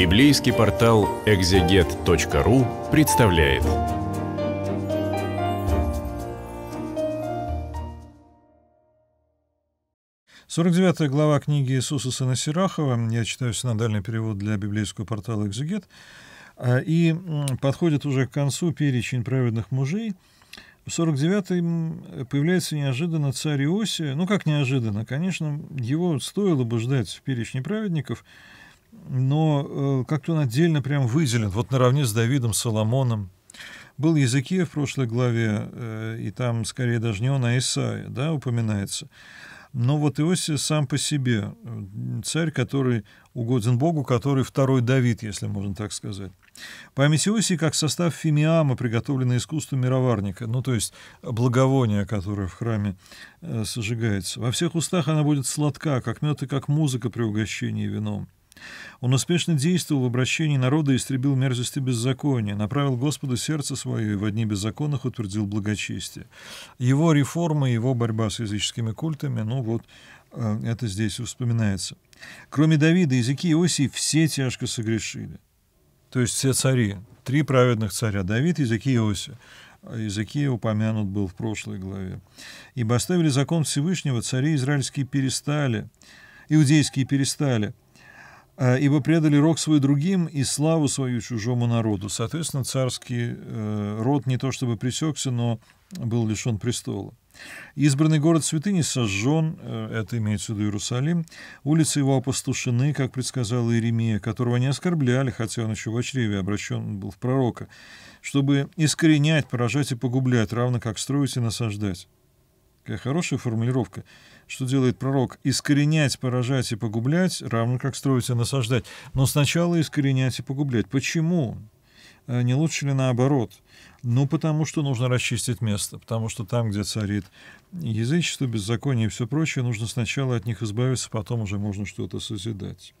Библейский портал экзегет.ру представляет. Сорок девятая глава книги Иисуса Сына Сирахова. Я читаю синодальный перевод для библейского портала «Экзегет». А, и подходит уже к концу перечень праведных мужей. В 49-м появляется неожиданно царь Иосия. Ну, как неожиданно, конечно, его стоило бы ждать в перечне праведников – но э, как-то он отдельно прям выделен, вот наравне с Давидом Соломоном. Был языке в прошлой главе, э, и там скорее даже не он, а Исаия, да, упоминается. Но вот Иосиф сам по себе, э, царь, который угоден Богу, который второй Давид, если можно так сказать. Память Иосии как состав фимиама, приготовленный искусством мироварника, ну то есть благовония, которое в храме э, сожигается. Во всех устах она будет сладка, как мед и как музыка при угощении вином. Он успешно действовал в обращении народа и истребил мерзости беззакония. направил Господу сердце свое и в одни беззаконных утвердил благочестие. Его реформа, его борьба с языческими культами, ну вот, э, это здесь вспоминается. Кроме Давида, Языки и Осии все тяжко согрешили. То есть все цари, три праведных царя, Давид, Языки и Осия. А упомянут был в прошлой главе. «Ибо оставили закон Всевышнего, цари израильские перестали, иудейские перестали, Э, ибо предали рог свой другим и славу свою чужому народу. Соответственно, царский э, род не то чтобы пресекся, но был лишен престола. Избранный город святыни сожжен, э, это имеется в виду Иерусалим, улицы его опустошены, как предсказал Иеремия, которого не оскорбляли, хотя он еще в чреве обращен был в пророка, чтобы искоренять, поражать и погублять, равно как строить и насаждать. Какая хорошая формулировка. Что делает пророк? Искоренять, поражать и погублять, равно как строить и насаждать. Но сначала искоренять и погублять. Почему? А, не лучше ли наоборот? Ну, потому что нужно расчистить место, потому что там, где царит язычество, беззаконие и все прочее, нужно сначала от них избавиться, потом уже можно что-то созидать.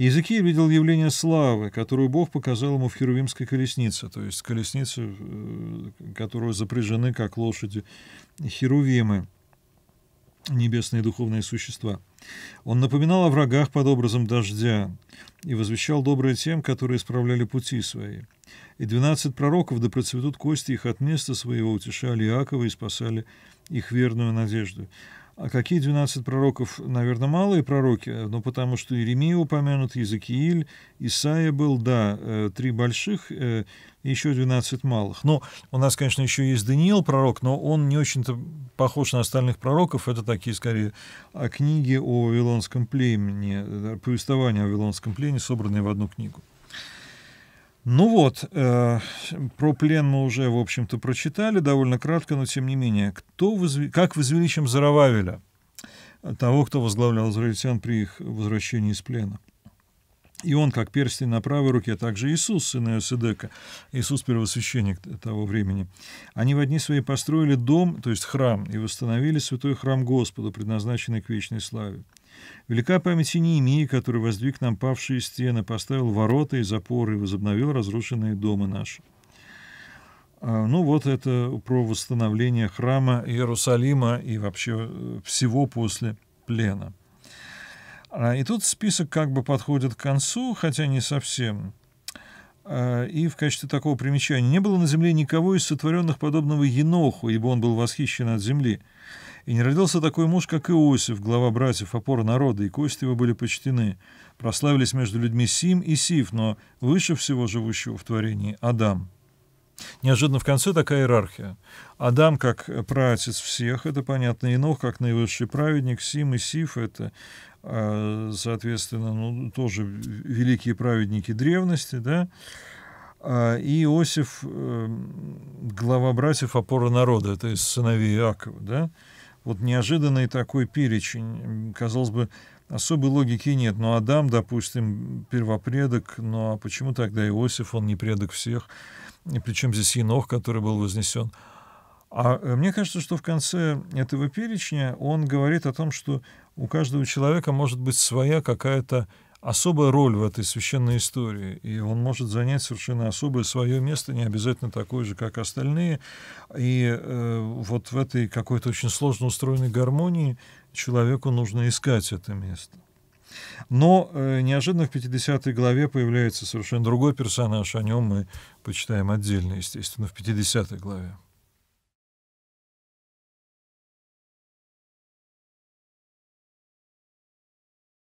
Иезекииль видел явление славы, которую Бог показал ему в херувимской колеснице, то есть колеснице, э, которую запряжены, как лошади, херувимы, небесные духовные существа. Он напоминал о врагах под образом дождя и возвещал добрые тем, которые исправляли пути свои. И двенадцать пророков да процветут кости их от места своего, утешали Иакова и спасали их верную надежду. А какие 12 пророков? Наверное, малые пророки, но ну, потому что Иеремия упомянут, Иезекииль, Исаия был, да, э, три больших, э, еще 12 малых. Но ну, у нас, конечно, еще есть Даниил пророк, но он не очень-то похож на остальных пророков. Это такие, скорее, книги о Вавилонском племени, э, повествования о Вавилонском племени, собранные в одну книгу. Ну вот, э, про плен мы уже, в общем-то, прочитали довольно кратко, но тем не менее. Кто возв... Как возвеличим Зарававеля, того, кто возглавлял израильтян при их возвращении из плена? И он, как перстень на правой руке, а также Иисус, сын Иосидека, Иисус первосвященник того времени. Они в одни свои построили дом, то есть храм, и восстановили святой храм Господу, предназначенный к вечной славе. Велика память Синемии, который воздвиг нам павшие стены, поставил ворота и запоры и возобновил разрушенные дома наши. А, ну вот это про восстановление храма Иерусалима и вообще э, всего после плена. А, и тут список как бы подходит к концу, хотя не совсем. А, и в качестве такого примечания «Не было на земле никого из сотворенных подобного Еноху, ибо он был восхищен от земли». И не родился такой муж, как Иосиф, глава братьев, опора народа, и кости его были почтены. Прославились между людьми Сим и Сиф, но выше всего живущего в творении Адам. Неожиданно в конце такая иерархия. Адам как праотец всех, это понятно, Инох как наивысший праведник, Сим и Сиф — это, а, соответственно, ну, тоже великие праведники древности, да, а, и Иосиф, эм, глава братьев опора народа, это из сыновей Иакова, да, вот неожиданный такой перечень. Казалось бы, особой логики нет. Но ну, Адам, допустим, первопредок, но ну, а почему тогда Иосиф, он не предок всех? И причем здесь Енох, который был вознесен? А э, мне кажется, что в конце этого перечня он говорит о том, что у каждого человека может быть своя какая-то особая роль в этой священной истории, и он может занять совершенно особое свое место, не обязательно такое же, как остальные. И э, вот в этой какой-то очень сложно устроенной гармонии человеку нужно искать это место. Но э, неожиданно в 50 главе появляется совершенно другой персонаж, о нем мы почитаем отдельно, естественно, в 50 главе.